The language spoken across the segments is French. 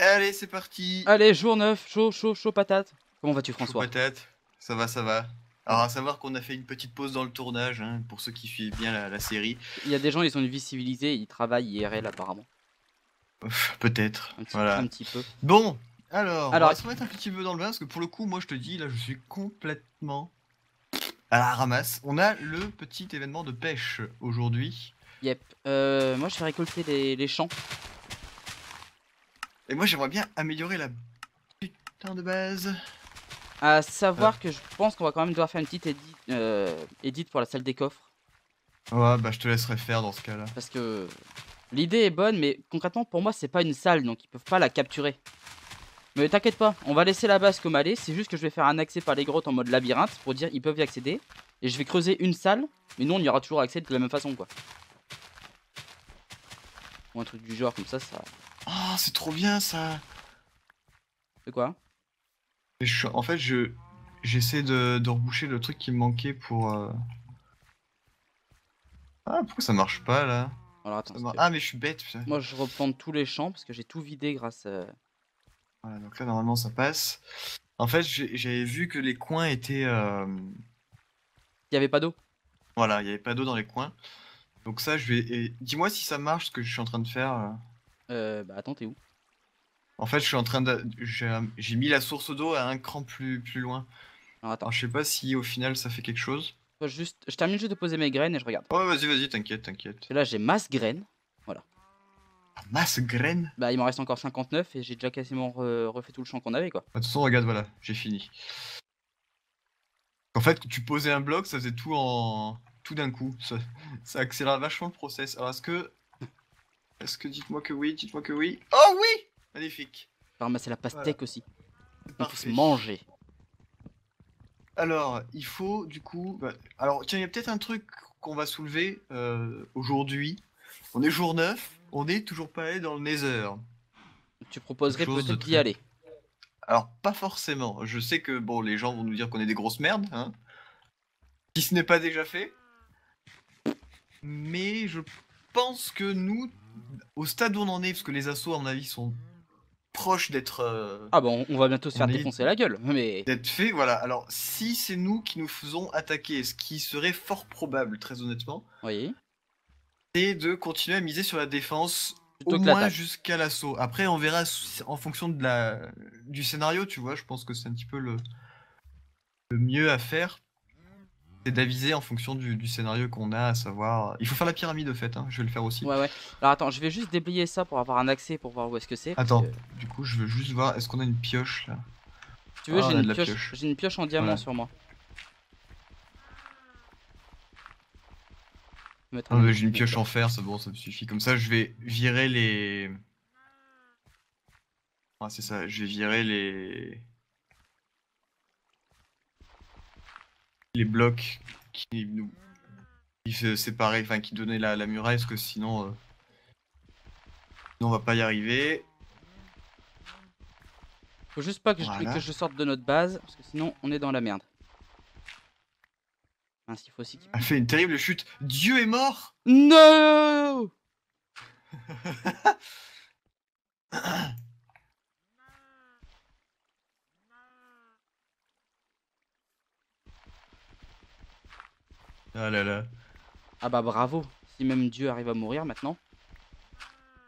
Allez, c'est parti. Allez, jour 9, chaud, chaud, chaud patate. Comment vas-tu, François Chaud patate, ça va, ça va. Alors, à savoir qu'on a fait une petite pause dans le tournage, hein, pour ceux qui suivent bien la, série. Il y a des gens, ils ont une vie civilisée, ils travaillent IRL apparemment. Peut-être. voilà. un petit peu. Bon, alors, alors, on va se mettre un petit peu dans le bain, parce que pour le coup, moi je te dis, là je suis complètement à la ramasse. On a le petit événement de pêche aujourd'hui. Yep, euh, moi je vais récolter les champs et moi j'aimerais bien améliorer la putain de base. À savoir que je pense qu'on va quand même devoir faire une petite euh, édite, pour la salle des coffres. Ouais, bah je te laisserai faire dans ce cas-là. Parce que l'idée est bonne, mais concrètement pour moi c'est pas une salle, donc ils peuvent pas la capturer. Mais t'inquiète pas, on va laisser la base comme elle est, c'est juste que je vais faire un accès par les grottes en mode labyrinthe pour dire ils peuvent y accéder. Et je vais creuser une salle, mais nous on y aura toujours accès de la même façon quoi. Ou un truc du genre comme ça, ça, Oh, c'est trop bien ça. C'est quoi En fait, je j'essaie de, reboucher le truc qui me manquait pour. Euh... Ah, pourquoi ça marche pas là Ah, mais je suis bête. Moi, je reprends tous les champs parce que j'ai tout vidé grâce à. Euh, voilà, donc là, normalement, ça passe. En fait, j'avais vu que les coins étaient. Euh... Il n'y avait pas d'eau. Voilà, il n'y avait pas d'eau dans les coins. Donc ça, je vais. Dis-moi si ça marche ce que je suis en train de faire. Euh. Euh, bah attends, t'es où En fait, je suis en train de. J'ai mis la source d'eau à un cran plus, plus loin. Alors, attends. je sais pas si au final ça fait quelque chose. juste... Je termine juste de poser mes graines et je regarde. Oh, vas-y, vas-y, t'inquiète, t'inquiète. Là, j'ai masse graines. Voilà. Ah, masse graines Bah, il m'en reste encore 59 et j'ai déjà quasiment refait tout le champ qu'on avait, quoi. Bah, de toute façon, regarde, voilà, j'ai fini. En fait, tu posais un bloc, ça faisait tout en tout d'un coup. Ça, ça, accélère vachement le process. Alors, est-ce que est-ce que dites-moi que oui, dites-moi que oui. Oh oui Magnifique. C'est la pastèque aussi. Il faut se manger. Alors, il faut du coup. Bah, alors, tiens, il y a peut-être un truc qu'on va soulever euh, aujourd'hui. On est jour 9, on est toujours pas allé dans le Nether. Tu proposerais peut-être d'y aller Alors, pas forcément. Je sais que bon, les gens vont nous dire qu'on est des grosses merdes, hein. Si ce n'est pas déjà fait. Mais je pense que nous, au stade où on en est, parce que les assauts, à mon avis, sont proches d'être. Euh, ah bon, bah, on va bientôt se faire défoncer la gueule, mais. D'être fait, voilà. Alors, si c'est nous qui nous faisons attaquer, ce qui serait fort probable, très honnêtement. Oui. C'est de continuer à miser sur la défense au moins jusqu'à l'assaut. Après, on verra en fonction de la du scénario, tu vois. Je pense que c'est un petit peu le, le mieux à faire c'est d'aviser en fonction du, scénario qu'on a, à savoir. Il faut faire la pyramide de fait, hein, je vais le faire aussi. Ouais, ouais. Alors attends, je vais juste déblayer ça pour avoir un accès pour voir où est-ce que c'est. Attends, du coup, je veux juste voir, est-ce qu'on a une pioche là Tu veux, ah, j'ai une, pioche, une pioche en diamant sur moi. j'ai une pioche en fer, c'est bon, ça me suffit. Comme ça, je vais virer les. Ah, c'est ça, je vais virer les. les blocs qui nous qui séparaient, enfin qui donnaient la, muraille, parce que sinon, euh, sinon on va pas y arriver. Faut juste pas que, je, sorte de notre base, parce que sinon on est dans la merde. Mince, il faut aussi. fait une terrible chute. Dieu est mort. Non. Ah là là. Ah bah bravo. Si même Dieu arrive à mourir maintenant.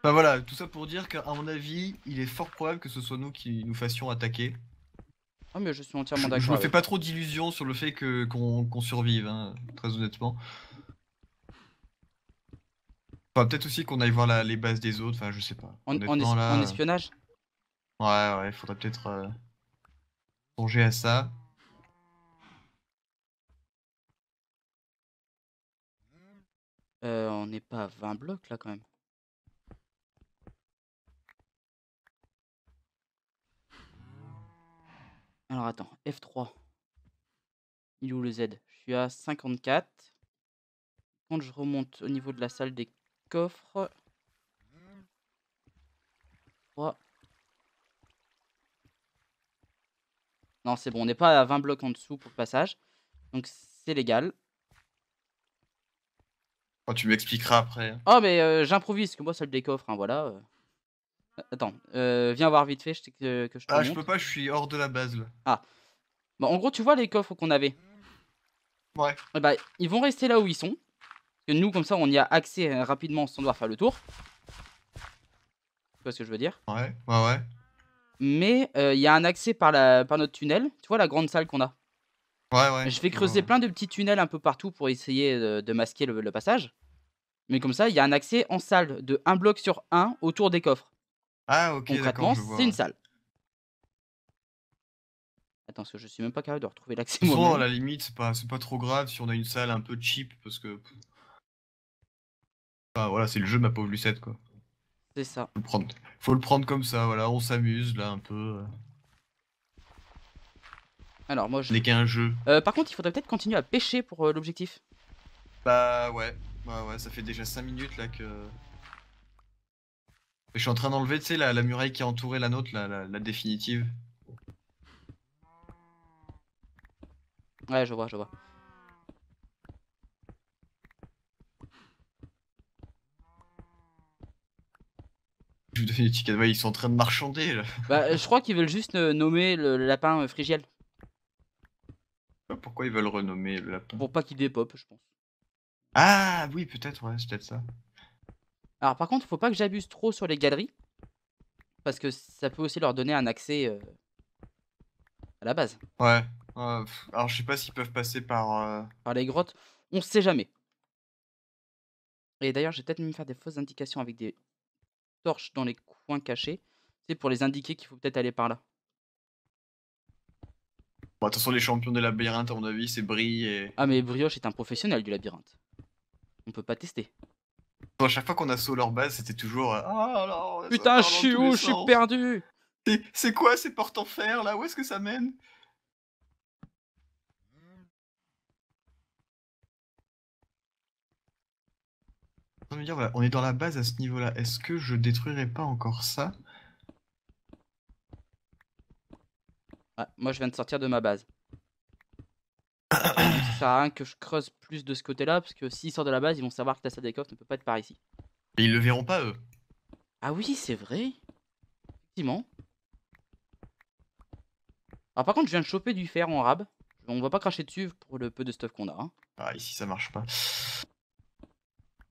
Bah voilà, tout ça pour dire qu'à mon avis, il est fort probable que ce soit nous qui nous fassions attaquer. Ah mais je suis entièrement d'accord. Je, me fais pas trop d'illusions sur le fait qu'on survive, hein, très honnêtement. Enfin peut-être aussi qu'on aille voir les bases des autres, enfin je sais pas. En, espionnage Ouais ouais, faudrait peut-être euh, songer à ça. Euh, on n'est pas à 20 blocs là quand même. Alors attends, F3. Il est où le Z Je suis à 54. Quand je remonte au niveau de la salle des coffres... 3. Non, c'est bon, on n'est pas à 20 blocs en dessous pour le passage. Donc c'est légal. Oh, tu m'expliqueras après. Oh, mais euh, j'improvise, que moi, ça le décoffre, hein, voilà. Euh, attends, euh, viens voir vite fait, je que, je te Ah, je peux pas, je suis hors de la base, là. Ah. Bon, en gros, tu vois les coffres qu'on avait Ouais. bah, ils vont rester là où ils sont. Que nous, comme ça, on y a accès rapidement sans devoir faire le tour. Tu vois ce que je veux dire Ouais, ouais, ouais. Mais il y a un accès par, la, par notre tunnel. Tu vois la grande salle qu'on a je vais creuser plein de petits tunnels un peu partout pour essayer euh, de, masquer le, passage. Mais comme ça, il y a un accès en salle de un bloc sur un autour des coffres. Ah, ok, Concrètement, c'est une salle. Attends, parce que je suis même pas capable de retrouver l'accès. Bon, à la limite, c'est pas, pas trop grave si on a une salle un peu cheap parce que. Ah voilà, c'est le jeu, ma pauvre Lucette, quoi. C'est ça. Faut Faut le prendre comme ça, voilà, on s'amuse là un peu. Euh. Alors je. N'est qu'un jeu. Euh, par contre, il faudrait peut-être continuer à pêcher pour euh, l'objectif. Bah ouais. bah ouais, ça fait déjà 5 minutes là que. Je suis en train d'enlever, tu la, muraille qui a entouré la nôtre, la, définitive. Ouais, je vois, je vois. Je vous donne une ils sont en train de marchander Bah, je crois qu'ils veulent juste euh, nommer le, lapin frigiel. Euh, pourquoi ils veulent renommer la... lapin. Pour pas qu'ils dépop, je pense. Ah oui, peut-être, ouais, c'est peut-être ça. Alors par contre, faut pas que j'abuse trop sur les galeries, parce que ça peut aussi leur donner un accès euh, à la base. Ouais. alors je sais pas s'ils peuvent passer par. Euh, par les grottes, on sait jamais. Et d'ailleurs, j'ai peut-être même faire des fausses indications avec des torches dans les coins cachés. C'est pour les indiquer qu'il faut peut-être aller par là. Bon, bah, de toute façon, les champions de labyrinthe, à mon avis, c'est Brie et. Ah, mais Brioche est un professionnel du labyrinthe. On peut pas tester. À chaque fois qu'on assaut leur base, c'était toujours. Euh, ah, Putain, je suis où Je suis perdu C'est- quoi ces portes en fer là Où est-ce que ça mène on est dans la base à ce niveau-là. Est-ce que je détruirai pas encore ça Ah, moi, je viens de sortir de ma base. ça sert à rien que je creuse plus de ce côté-là, parce que s'ils sortent de la base, ils vont savoir que la salle des coffres ne peut pas être par ici. Mais ils le verront pas, eux. Ah oui, c'est vrai. Effectivement. Alors par contre, je viens de choper du fer en rab. On va pas cracher dessus pour le peu de stuff qu'on a. Hein. Ah, ici, ça marche pas.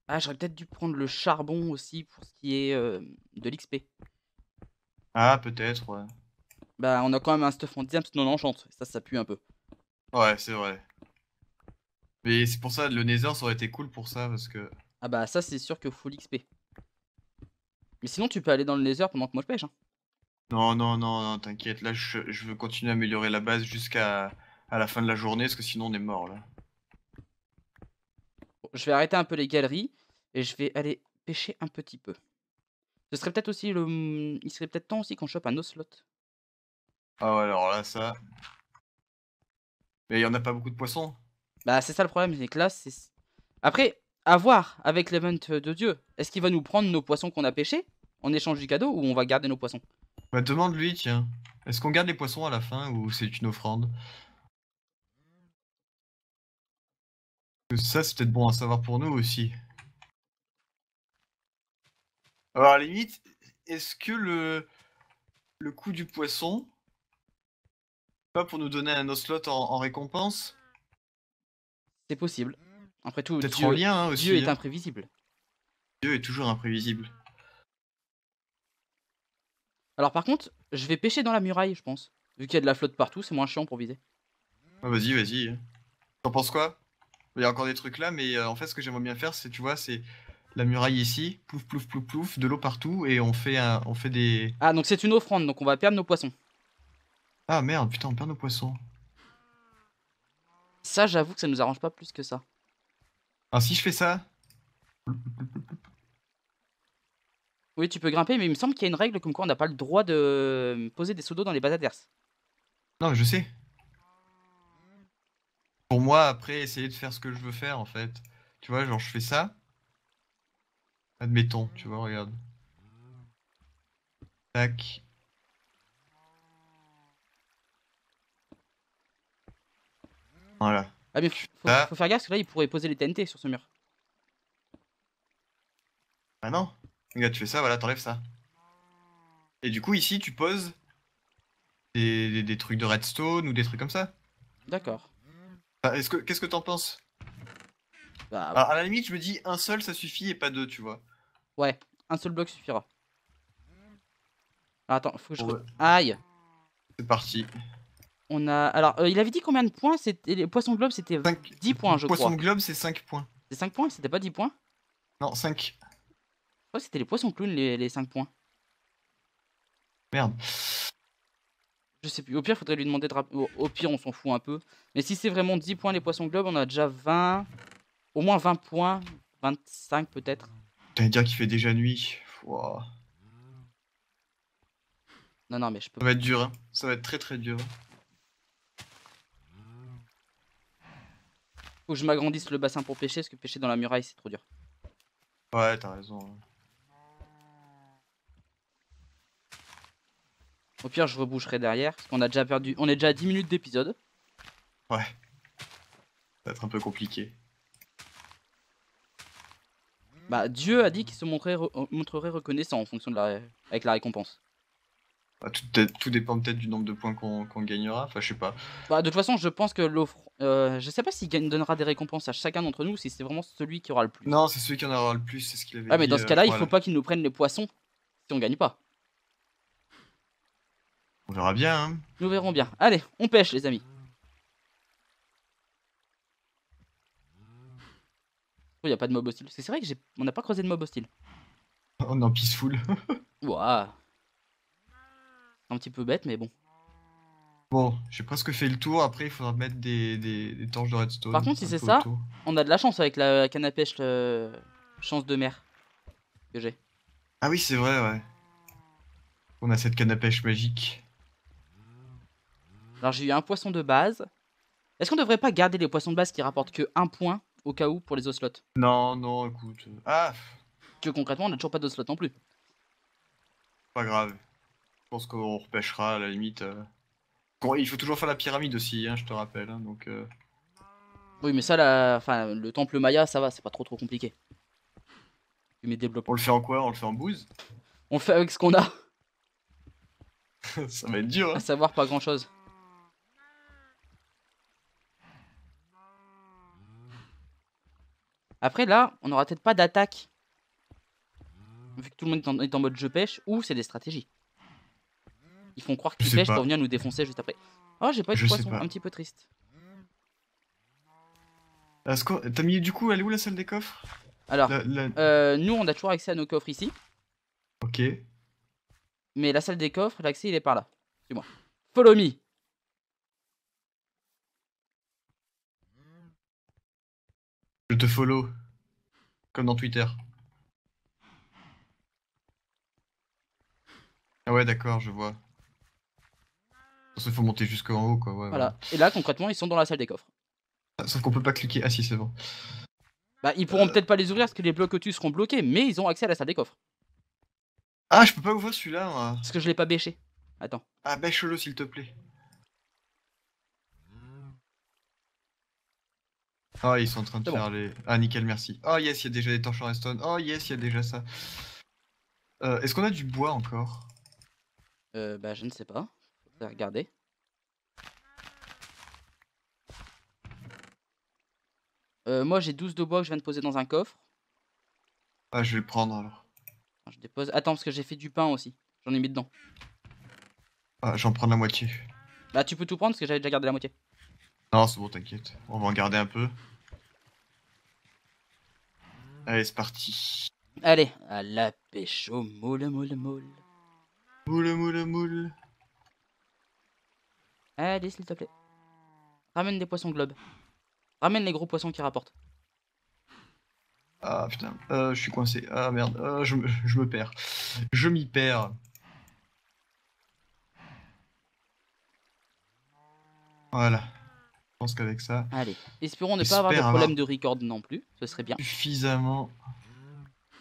Ah, j'aurais peut-être dû prendre le charbon aussi pour ce qui est euh, de l'XP. Ah, peut-être, ouais bah on a quand même un stuff en diamant non enchante. Ça, ça pue un peu. Ouais, c'est vrai. Mais c'est pour ça, le Nether, ça aurait été cool pour ça, parce que... Ah bah ça, c'est sûr que full XP. Mais sinon, tu peux aller dans le Nether pendant que moi je pêche. Hein. Non, non, non, non t'inquiète. Là, je, veux continuer à améliorer la base jusqu'à la fin de la journée, parce que sinon, on est mort, là. je vais arrêter un peu les galeries, et je vais aller pêcher un petit peu. Ce serait peut-être aussi le... Il serait peut-être temps aussi qu'on chope un ocelot. Ah ouais, alors là, ça. Mais il y en a pas beaucoup de poissons. Bah, c'est ça le problème, c'est que là, c'est. Après, à voir avec l'event de Dieu. Est-ce qu'il va nous prendre nos poissons qu'on a pêchés en échange du cadeau ou on va garder nos poissons Bah, demande-lui, tiens. Est-ce qu'on garde les poissons à la fin ou c'est une offrande Ça, c'est peut-être bon à savoir pour nous aussi. Alors, à la limite, est-ce que le, le coût du poisson pas pour nous donner un oslot en, récompense C'est possible. Après tout, Dieu, en lien, hein, Dieu est hein. imprévisible. Dieu est toujours imprévisible. Alors par contre, je vais pêcher dans la muraille, je pense. Vu qu'il y a de la flotte partout, c'est moins chiant pour viser. Ah, vas-y, vas-y. T'en penses quoi Il y a encore des trucs là, mais euh, en fait, ce que j'aimerais bien faire, c'est, tu vois, c'est la muraille ici, plouf, plouf, plouf, plouf, de l'eau partout, et on fait, on fait des... Ah, donc c'est une offrande, donc on va perdre nos poissons. Ah merde, putain, on perd nos poissons. Ça, j'avoue que ça nous arrange pas plus que ça. Ah si je fais ça... Oui, tu peux grimper, mais il me semble qu'il y a une règle comme quoi on n'a pas le droit de poser des seaux dans les bases adverses. Non, mais je sais. Pour moi, après, essayer de faire ce que je veux faire, en fait. Tu vois, genre, je fais ça. Admettons, tu vois, regarde. Tac. Voilà. Ah, mais hein faut, faire gaffe parce que là, il pourrait poser les TNT sur ce mur. Ah non. Regarde, tu fais ça, voilà, t'enlèves ça. Et du coup, ici, tu poses des, trucs de redstone ou des trucs comme ça. D'accord. est-ce que qu'est-ce que t'en penses bah, Alors, bah, à la limite, je me dis un seul, ça suffit et pas deux, tu vois. Ouais, un seul bloc suffira. attends, faut que je. Aïe. C'est parti. On a... Alors, euh, il avait dit combien de points c'était Les Poissons Globes c'était 10 points, je crois. Les Poissons Globes, c'est 5 points. C'est 5 points C'était pas 10 points Non, 5. Je c'était les Poissons Clowns, les... 5 points. Merde. Je sais plus. Au pire, faudrait lui demander de rappeler. Au pire, on s'en fout un peu. Mais si c'est vraiment 10 points les poissons globes, on a déjà 20. Au moins 20 points. 25 peut-être. T'as vas dire fait déjà nuit. Non, non, mais je peux. Ça va être dur. Hein. Ça va être très très dur. Faut je m'agrandisse le bassin pour pêcher, parce que pêcher dans la muraille, c'est trop dur. Ouais, t'as raison. Au pire, je reboucherai derrière, parce qu'on a déjà perdu... On est déjà à 10 minutes d'épisode. Ouais. Ça va être un peu compliqué. Bah, Dieu a dit qu'il se montrerait, euh, montrerait reconnaissant en fonction de la... avec la récompense. Ah, tout, dépend peut-être du nombre de points qu'on gagnera. Enfin, je sais pas. Bah, de toute façon, je pense que l'offre. Euh, je sais pas s'il donnera des récompenses à chacun d'entre nous, si c'est vraiment celui qui aura le plus. Non, c'est celui qui en aura le plus, c'est ce qu'il avait ah, mais dans ce euh, cas-là, il faut pas qu'il nous prenne les poissons si on gagne pas. On verra bien. Hein. Nous verrons bien. Allez, on pêche, les amis. Il oh, n'y a pas de mob hostile. C'est vrai que on n'a pas creusé de mob hostile. On est en peaceful. Waouh. Un petit peu bête, mais bon. Bon, j'ai presque fait le tour. Après, il faudra mettre des, des, torches de redstone. Par contre, si c'est ça, on a de la chance avec la canne à pêche, chance de mer que j'ai. Ah oui, c'est vrai, ouais. On a cette canne à pêche magique. Alors, j'ai eu un poisson de base. Est-ce qu'on devrait pas garder les poissons de base qui rapportent que un point au cas où pour les oslots Non, non, écoute. Ah Que concrètement, on a toujours pas d'oslots non plus. Pas grave pense qu'on repêchera à la limite. Euh, il faut toujours faire la pyramide aussi, hein, je te rappelle. Hein, donc, euh. Oui, mais ça, la... enfin, le temple Maya, ça va, c'est pas trop trop compliqué. Mais On le fait en quoi On le fait en bouse On le fait avec ce qu'on a. ça va être dur. Hein. À savoir pas grand chose. Après là, on aura peut-être pas d'attaque. Vu que tout le monde est en mode je pêche, ou c'est des stratégies. Ils font croire qu'ils pêchent pour venir nous défoncer juste après. Oh, j'ai pas eu de poisson, un petit peu triste. T'as mis du coup, elle est où la salle des coffres Alors, euh, nous on a toujours accès à nos coffres ici. Ok. Mais la salle des coffres, l'accès il est par là. C'est moi. Follow me Je te follow. Comme dans Twitter. Ah ouais, d'accord, je vois. Il faut monter jusqu'en haut, quoi. voilà. Et là, concrètement, ils sont dans la salle des coffres. Ah, sauf qu'on peut pas cliquer. Ah si, c'est bon. Bah, ils pourront euh. peut-être pas les ouvrir parce que les blocs au seront bloqués, mais ils ont accès à la salle des coffres. Ah, je peux pas ouvrir celui-là. Parce que je l'ai pas bêché. Attends. Ah, bêche-le s'il te plaît. Hmm. Ah, ils sont en train de faire les. Ah, nickel, merci. Oh yes, il y a déjà des torches en redstone. Oh yes, il y a déjà ça. Euh, est-ce qu'on a du bois encore euh, Bah, je ne sais pas. Regardez. Euh, moi j'ai 12 de bois que je viens de poser dans un coffre. Ah, je vais le prendre alors. Je dépose. Attends, parce que j'ai fait du pain aussi. J'en ai mis dedans. Ah, j'en prends la moitié. Bah, tu peux tout prendre parce que j'avais déjà gardé la moitié. Non, c'est bon, t'inquiète. On va en garder un peu. Allez, c'est parti. Allez, à la pêche au moule, moule, moule. Moule, moule, moule. Eh, Allez, s'il te plaît. Ramène des poissons globes. Ramène les gros poissons qui rapportent. Ah putain, euh, je suis coincé. Ah merde, euh, je, me perds. Je m'y perds. Voilà. Je pense qu'avec ça. Allez, espérons ne pas avoir de problème de record non plus. Ce serait bien. Suffisamment.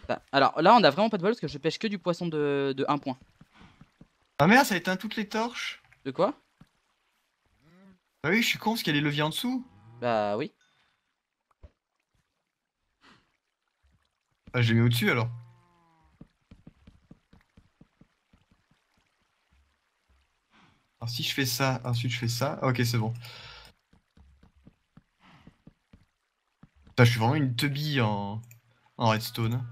Bah, alors là, on a vraiment pas de bol parce que je pêche que du poisson de, de 1 point. Ah merde, ça éteint toutes les torches. De quoi bah oui, je suis con parce qu'il y a les leviers en dessous. Bah oui. Ah, j'ai mis au-dessus alors. Alors si je fais ça, ensuite je fais ça. Ah, ok, c'est bon. Putain, je suis vraiment une teubie en, redstone.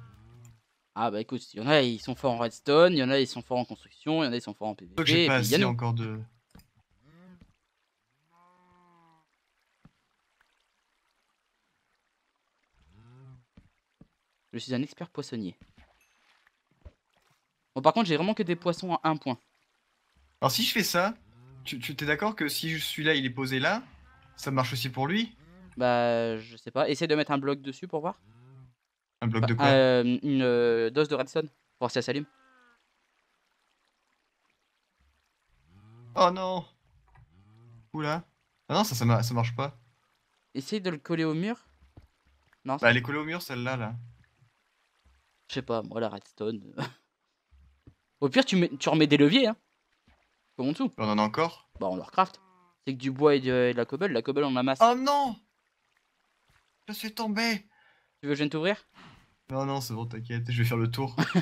Ah bah écoute, il y en a ils sont forts en redstone, il y en a ils sont forts en construction, il y en a ils sont forts en PvP. que j'ai pas assez encore de... Je suis un expert poissonnier. Bon, par contre, j'ai vraiment que des poissons à un point. Alors, si je fais ça, tu t'es d'accord que si je suis là, il est posé là, ça marche aussi pour lui Bah, je sais pas. Essaye de mettre un bloc dessus pour voir. Un bloc de bah, quoi euh, Une euh, dose de redstone, pour voir si ça s'allume. Oh non Oula Ah non, ça, ça, ça marche pas. Essaye de le coller au mur. Non, bah, elle est collée au mur, celle-là, là. Je sais pas, moi, la redstone. Euh. Au pire, tu, tu remets des leviers, hein. Comment tout On en a encore Bah, on leur craft. C'est que du bois et de, la cobble. La cobble, on amasse. Oh non Je suis tombé Tu veux que je vienne t'ouvrir Non, non, c'est bon, t'inquiète, je vais faire le tour.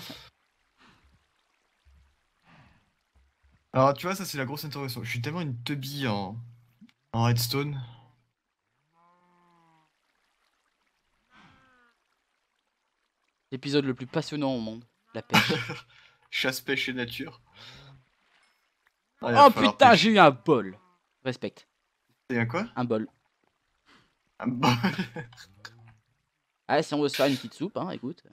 Alors, tu vois, ça, c'est la grosse interrogation. Je suis tellement une teubille en, en redstone. L'épisode le plus passionnant au monde, la pêche. Chasse, pêche et nature. oh putain, j'ai eu un bol. Respect. C'est un quoi Un bol. Un bol. ah, si on veut se faire une petite soupe, hein, écoute.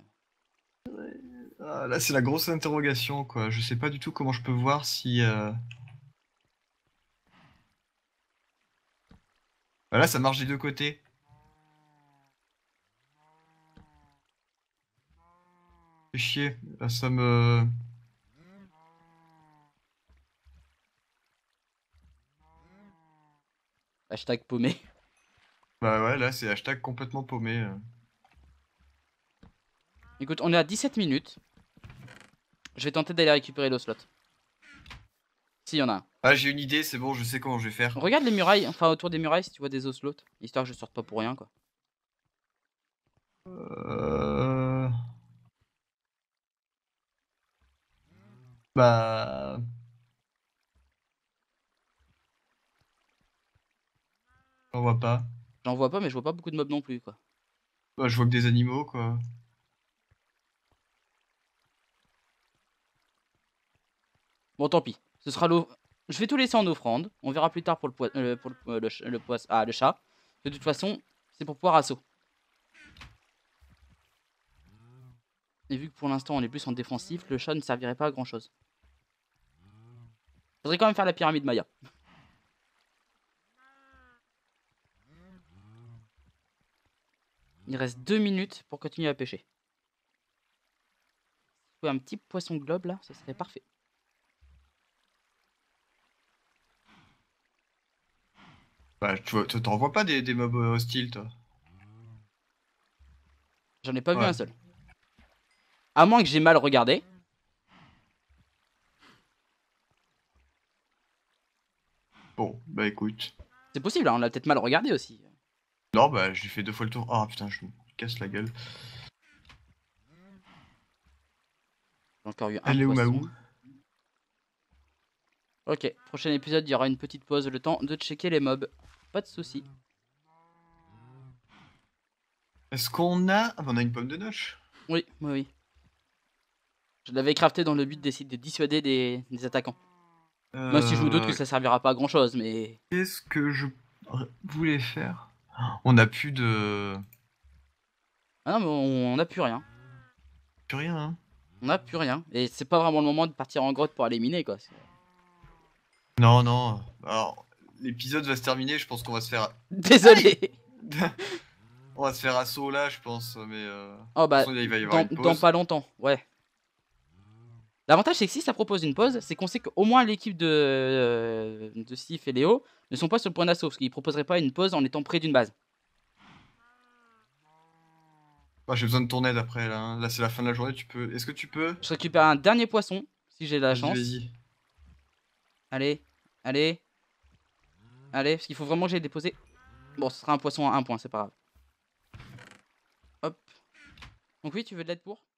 Ah, là, c'est la grosse interrogation, quoi. Je sais pas du tout comment je peux voir si. Voilà, euh, bah, ça marche des deux côtés. Fais chier, là ça me... Euh. Hashtag paumé. Bah ouais, là c'est hashtag complètement paumé. Euh. Écoute, on est à 17 minutes. Je vais tenter d'aller récupérer l'oslot. slot. S'il y en a un. Ah, j'ai une idée, c'est bon, je sais comment je vais faire. Regarde les murailles, enfin autour des murailles si tu vois des oslots. Histoire que je sorte pas pour rien quoi. Euh... Bah... J'en vois pas. J'en vois pas, mais je vois pas beaucoup de mobs non plus, quoi. Bah, je vois que des animaux, quoi. Bon, tant pis. Ce sera l'eau. Je vais tout laisser en offrande. On verra plus tard pour le, euh, le, le, ah, le chat. De toute façon, c'est pour pouvoir assaut. Et vu que pour l'instant on est plus en défensif, le chat ne servirait pas à grand chose. Je voudrais quand même faire la pyramide Maya. Il reste deux minutes pour continuer à pêcher. Ouais, un petit poisson globe là, ça serait parfait. Bah, tu t'en vois pas des, mobs euh, hostiles, toi J'en ai pas vu un seul. À moins que j'ai mal regardé. Bon, bah écoute. C'est possible, hein, on l'a peut-être mal regardé aussi. Non, bah j'ai fait deux fois le tour. oh, putain, je me casse la gueule. J'ai encore eu un Allez où Maou. Ok, prochain épisode, il y aura une petite pause, le temps de checker les mobs. Pas de soucis. Est-ce qu'on a... Ah, bah, on a une pomme de noche Oui, oui, oui. Je l'avais crafté dans le but d'essayer de dissuader des attaquants. Moi, si je vous doute euh, que ça servira pas à grand chose, mais. Qu'est-ce que je voulais faire On a plus de. Ah non, mais on n'a plus rien. Plus rien, hein On n'a plus rien. Et c'est pas vraiment le moment de partir en grotte pour aller miner, quoi. Non, non. Alors, l'épisode va se terminer, je pense qu'on va se faire. Désolé On va se faire assaut là, je pense, mais. Euh, oh bah. dans pas longtemps, ouais. L'avantage, c'est que si ça propose une pause, c'est qu'on sait qu'au moins l'équipe de, euh, Steve et Léo ne sont pas sur le point d'assaut, parce qu'ils ne proposeraient pas une pause en étant près d'une base. Ah, j'ai besoin de ton aide après, là. Hein. Là, c'est la fin de la journée, tu peux... Est-ce que tu peux... Je récupère un dernier poisson, si j'ai la chance. Allez, allez. Allez, parce qu'il faut vraiment que j'aille déposer. Bon, ce sera un poisson à un point, c'est pas grave. Hop. Donc oui, tu veux de l'aide pour